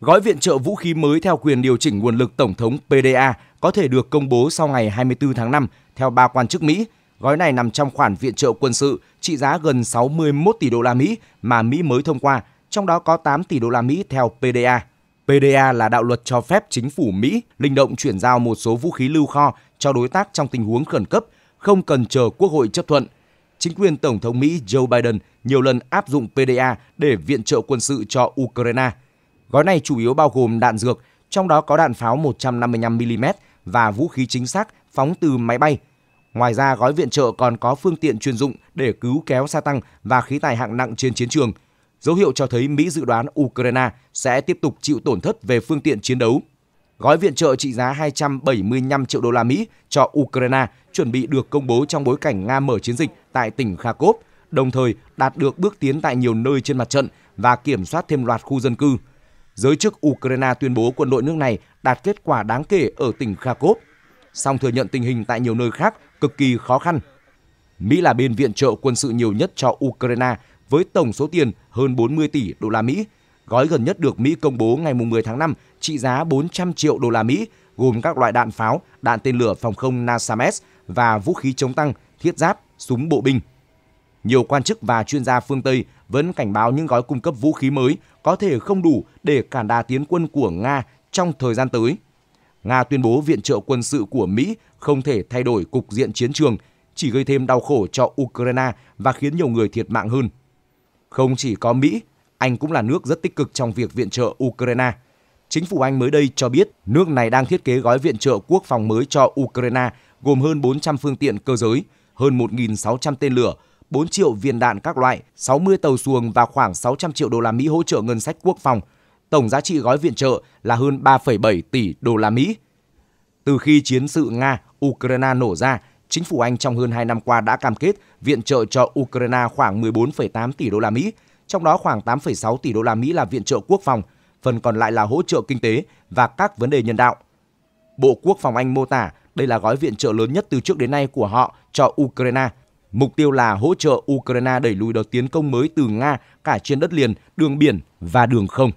Gói viện trợ vũ khí mới theo quyền điều chỉnh nguồn lực tổng thống PDA có thể được công bố sau ngày 24 tháng 5 theo ba quan chức Mỹ. Gói này nằm trong khoản viện trợ quân sự trị giá gần 61 tỷ đô la Mỹ mà Mỹ mới thông qua, trong đó có 8 tỷ đô la Mỹ theo PDA. PDA là đạo luật cho phép chính phủ Mỹ linh động chuyển giao một số vũ khí lưu kho cho đối tác trong tình huống khẩn cấp, không cần chờ Quốc hội chấp thuận. Chính quyền Tổng thống Mỹ Joe Biden nhiều lần áp dụng PDA để viện trợ quân sự cho Ukraine – Gói này chủ yếu bao gồm đạn dược, trong đó có đạn pháo 155mm và vũ khí chính xác phóng từ máy bay. Ngoài ra, gói viện trợ còn có phương tiện chuyên dụng để cứu kéo xa tăng và khí tài hạng nặng trên chiến trường, dấu hiệu cho thấy Mỹ dự đoán Ukraine sẽ tiếp tục chịu tổn thất về phương tiện chiến đấu. Gói viện trợ trị giá 275 triệu đô la Mỹ cho Ukraine chuẩn bị được công bố trong bối cảnh Nga mở chiến dịch tại tỉnh Kharkov, đồng thời đạt được bước tiến tại nhiều nơi trên mặt trận và kiểm soát thêm loạt khu dân cư. Giới chức Ukraine tuyên bố quân đội nước này đạt kết quả đáng kể ở tỉnh Kharkov, song thừa nhận tình hình tại nhiều nơi khác cực kỳ khó khăn. Mỹ là bên viện trợ quân sự nhiều nhất cho Ukraine với tổng số tiền hơn 40 tỷ đô la Mỹ. Gói gần nhất được Mỹ công bố ngày 10 tháng 5 trị giá 400 triệu đô la Mỹ, gồm các loại đạn pháo, đạn tên lửa phòng không NASAMS và vũ khí chống tăng, thiết giáp, súng bộ binh nhiều quan chức và chuyên gia phương Tây vẫn cảnh báo những gói cung cấp vũ khí mới có thể không đủ để cản đà tiến quân của Nga trong thời gian tới. Nga tuyên bố viện trợ quân sự của Mỹ không thể thay đổi cục diện chiến trường, chỉ gây thêm đau khổ cho Ukraine và khiến nhiều người thiệt mạng hơn. Không chỉ có Mỹ, Anh cũng là nước rất tích cực trong việc viện trợ Ukraine. Chính phủ Anh mới đây cho biết nước này đang thiết kế gói viện trợ quốc phòng mới cho Ukraine gồm hơn 400 phương tiện cơ giới, hơn 1.600 tên lửa, 4 triệu viên đạn các loại, 60 tàu xuồng và khoảng 600 triệu đô la Mỹ hỗ trợ ngân sách quốc phòng. Tổng giá trị gói viện trợ là hơn 3,7 tỷ đô la Mỹ. Từ khi chiến sự Nga-Ukraine nổ ra, chính phủ Anh trong hơn 2 năm qua đã cam kết viện trợ cho Ukraine khoảng 14,8 tỷ đô la Mỹ, trong đó khoảng 8,6 tỷ đô la Mỹ là viện trợ quốc phòng, phần còn lại là hỗ trợ kinh tế và các vấn đề nhân đạo. Bộ Quốc phòng Anh mô tả đây là gói viện trợ lớn nhất từ trước đến nay của họ cho Ukraine Mục tiêu là hỗ trợ Ukraine đẩy lùi đợt tiến công mới từ Nga cả trên đất liền, đường biển và đường không.